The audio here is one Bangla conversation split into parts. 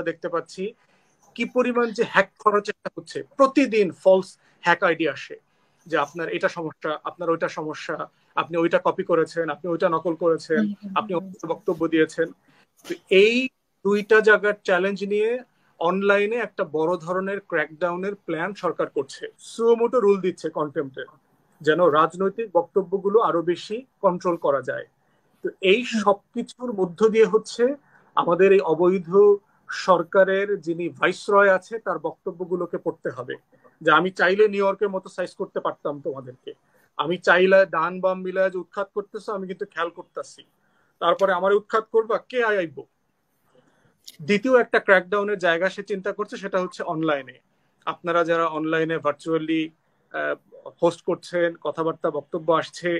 আমরা দেখতে পাচ্ছি কি পরিমাণ যে হ্যাক করার চেষ্টা হচ্ছে প্রতিদিন ফলস হ্যাক আইডিয়া আসে যে আপনার এটা সমস্যা আপনার ওইটা সমস্যা আপনি ওইটা কপি করেছেন আপনি ওইটা নকল করেছেন আপনি বক্তব্য দিয়েছেন এই দুইটা জায়গার চ্যালেঞ্জ নিয়ে অনলাইনে একটা বড় ধরনের ক্র্যাকডাউনের প্ল্যান সরকার করছে সুমোটো রুল দিচ্ছে কন্টেম্পের যেন রাজনৈতিক বক্তব্যগুলো আরো বেশি কন্ট্রোল করা যায় তো এই সবকিছুর মধ্য দিয়ে হচ্ছে আমাদের এই অবৈধ সরকারের যিনি ভাইসরয় আছে তার বক্তব্যগুলোকে পড়তে হবে যে আমি চাইলে নিউ ইয়র্কের মতো সাইজ করতে পারতাম তোমাদেরকে আমি চাইলে ডান বাম মিলায় যে উৎখাত করতেছো আমি কিন্তু খেয়াল করতেছি তারপরে আমার উৎখাত করবা কে আইব দ্বিতীয় একটা ক্র্যাকডাউনের জায়গা সে চিন্তা করছে সেটা হচ্ছে অনলাইনে আপনারা যারা অনলাইনে ভার্চুয়ালি হোস্ট করছেন কথাবার্তা বক্তব্য আসছে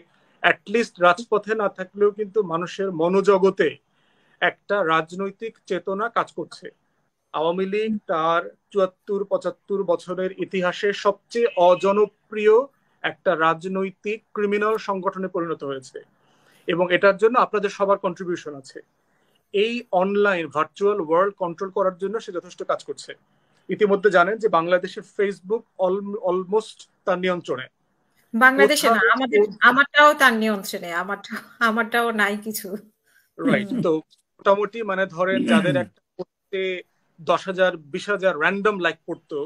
অ্যাটলিস্ট রাজপথে না থাকলেও কিন্তু মানুষের মনোজগতে একটা রাজনৈতিক চেতনা কাজ করছে আওয়ামী লীগ তার চুয়াত্তর পঁচাত্তর বছরের ইতিহাসে সবচেয়ে অজনপ্রিয় একটা রাজনৈতিক ক্রিমিনাল সংগঠনে পরিণত হয়েছে এবং এটার জন্য আপনাদের সবার কন্ট্রিবিউশন আছে এই অনলাইন ভার্চুয়াল ওয়ার্ল্ড কন্ট্রোল করার জন্য সে যথেষ্ট কাজ করছে ইতিমধ্যে জানেন যে বাংলাদেশের ফেসবুক অলমোস্ট তার নিয়ন্ত্রণে বাংলাদেশে না আমাদের আমারটাও তার নিয়ন্ত্রণে আমারটা আমারটাও নাই কিছু রাইট তো মোটামুটি মানে ধরেন যাদের একটা করতে দশ হাজার বিশ হাজার র্যান্ডম লাইক পড়তো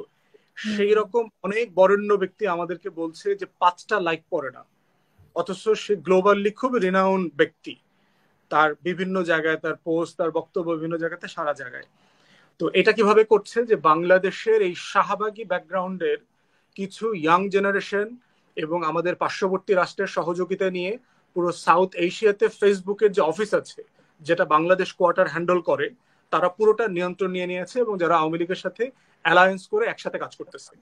সেই রকম অনেক বরেণ্য ব্যক্তি আমাদেরকে বলছে যে পাঁচটা লাইক পড়ে না অথচ সে গ্লোবালি খুব রিনাউন ব্যক্তি তার বিভিন্ন জায়গায় তার পোস্ট তার বক্তব্য বিভিন্ন জায়গাতে সারা জায়গায় তো এটা কিভাবে করছে যে বাংলাদেশের এই শাহবাগী ব্যাকগ্রাউন্ডের কিছু ইয়াং জেনারেশন এবং আমাদের পার্শ্ববর্তী রাষ্ট্রের সহযোগিতা নিয়ে পুরো সাউথ এশিয়াতে ফেসবুকের যে অফিস আছে যেটা বাংলাদেশ কোয়ার্টার হ্যান্ডেল করে তারা পুরোটা নিয়ন্ত্রণ নিয়ে নিয়েছে এবং যারা আওয়ামী লীগের সাথে অ্যালায়েন্স করে একসাথে কাজ করতেছে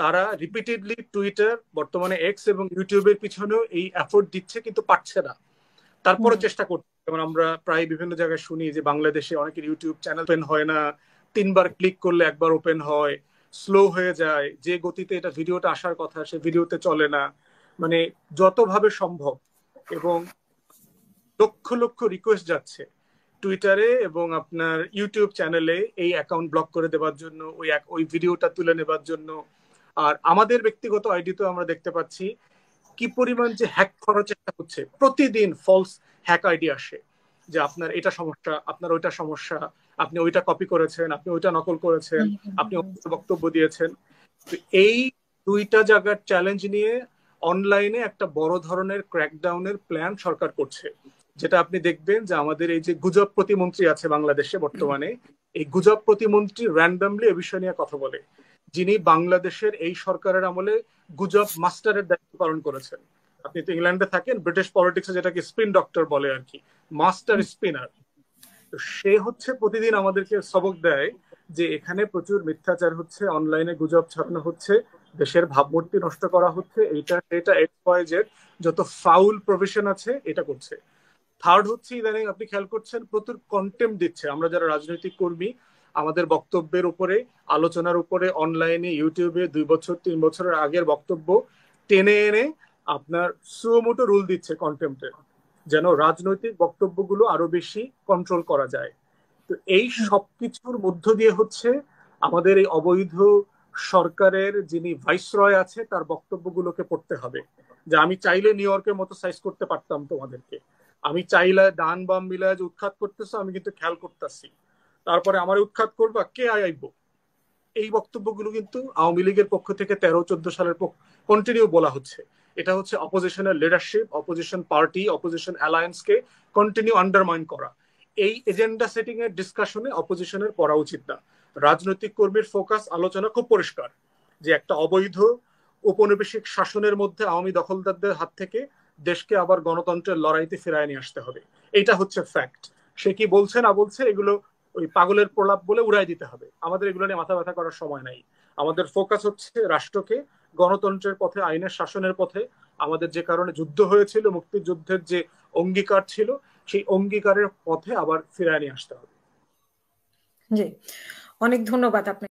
তারা রিপিটেডলি টুইটার বর্তমানে এক্স এবং ইউটিউবের পিছনেও এই এফোর্ট দিচ্ছে কিন্তু পারছে না তারপরে চেষ্টা করছে যেমন আমরা প্রায় বিভিন্ন জায়গায় শুনি যে বাংলাদেশে অনেকের ইউটিউব চ্যানেল ওপেন হয় না তিনবার ক্লিক করলে একবার ওপেন হয় স্লো হয়ে যায় যে গতিতে এটা ভিডিওটা আসার কথা সে ভিডিওতে চলে না মানে যতভাবে সম্ভব এবং লক্ষ লক্ষ রিকোয়েস্ট যাচ্ছে টুইটারে এবং আপনার ইউটিউব চ্যানেলে এই অ্যাকাউন্ট ব্লক করে দেওয়ার জন্য ওই ওই ভিডিওটা তুলে নেবার জন্য আর আমাদের ব্যক্তিগত আইডি তো আমরা দেখতে পাচ্ছি কি পরিমাণ যে হ্যাক করার চেষ্টা হচ্ছে প্রতিদিন ফলস হ্যাক আইডি আসে যে আপনার এটা সমস্যা আপনার ওইটা সমস্যা আপনি ওইটা কপি করেছেন আপনি ওইটা নকল করেছেন আপনি বক্তব্য দিয়েছেন এই দুইটা জায়গার চ্যালেঞ্জ নিয়ে অনলাইনে একটা বড় ধরনের ক্র্যাকডাউনের প্ল্যান সরকার করছে যেটা আপনি দেখবেন যে আমাদের এই যে গুজব প্রতিমন্ত্রী আছে বাংলাদেশে বর্তমানে এই গুজব প্রতিমন্ত্রী র্যান্ডামলি এ বিষয় নিয়ে কথা বলে যিনি বাংলাদেশের এই সরকারের আমলে গুজব মাস্টারের দায়িত্ব পালন করেছেন আপনি তো ইংল্যান্ডে থাকেন ব্রিটিশ পলিটিক্সে যেটাকে স্পিন ডক্টর বলে আর কি মাস্টার স্পিনার সে হচ্ছে প্রতিদিন আমাদেরকে সবক দেয় যে এখানে প্রচুর মিথ্যাচার হচ্ছে অনলাইনে গুজব ছড়ানো হচ্ছে দেশের ভাবমূর্তি নষ্ট করা হচ্ছে এটা এটা এক্স ওয়াই জেড যত ফাউল প্রভিশন আছে এটা করছে থার্ড হচ্ছে ইদানিং আপনি খেয়াল করছেন প্রচুর কন্টেম্প দিচ্ছে আমরা যারা রাজনৈতিক কর্মী আমাদের বক্তব্যের উপরে আলোচনার উপরে অনলাইনে ইউটিউবে দুই বছর তিন বছরের আগের বক্তব্য টেনে এনে আপনার সুমোটো রুল দিচ্ছে কন্টেম্পের যেন রাজনৈতিক বক্তব্যগুলো আরো বেশি কন্ট্রোল করা যায় তো এই সবকিছুর মধ্য দিয়ে হচ্ছে আমাদের এই অবৈধ সরকারের যিনি ভাইসরয় আছে তার বক্তব্যগুলোকে পড়তে হবে যে আমি চাইলে নিউ ইয়র্কের মতো সাইজ করতে পারতাম তোমাদেরকে আমি চাইলে ডান বাম মিলায় যে উৎখাত করতেছো আমি কিন্তু খেয়াল করতেছি তারপরে আমার উৎখাত করবা কে আইব এই বক্তব্যগুলো কিন্তু আওয়ামী লীগের পক্ষ থেকে তেরো চোদ্দ সালের কন্টিনিউ বলা হচ্ছে এটা হচ্ছে অপোজিশনের লিডারশিপ অপোজিশন পার্টি অপোজিশন অ্যালায়েন্সকে কন্টিনিউ আন্ডারমাইন করা এই এজেন্ডা সেটিং এর ডিসকাশনে অপোজিশনের করা উচিত না রাজনৈতিক কর্মীর ফোকাস আলোচনা খুব পরিষ্কার যে একটা অবৈধ উপনিবেশিক শাসনের মধ্যে আওয়ামী দখলদারদের হাত থেকে দেশকে আবার গণতন্ত্রের লড়াইতে ফেরায় নিয়ে আসতে হবে এটা হচ্ছে ফ্যাক্ট সে কি বলছে না বলছে এগুলো ওই পাগলের প্রলাপ বলে উড়াই দিতে হবে আমাদের এগুলো নিয়ে মাথা ব্যথা করার সময় নাই আমাদের ফোকাস হচ্ছে রাষ্ট্রকে গণতন্ত্রের পথে আইনের শাসনের পথে আমাদের যে কারণে যুদ্ধ হয়েছিল মুক্তিযুদ্ধের যে অঙ্গীকার ছিল সেই অঙ্গীকারের পথে আবার ফিরায় নিয়ে আসতে হবে জি অনেক ধন্যবাদ আপনাকে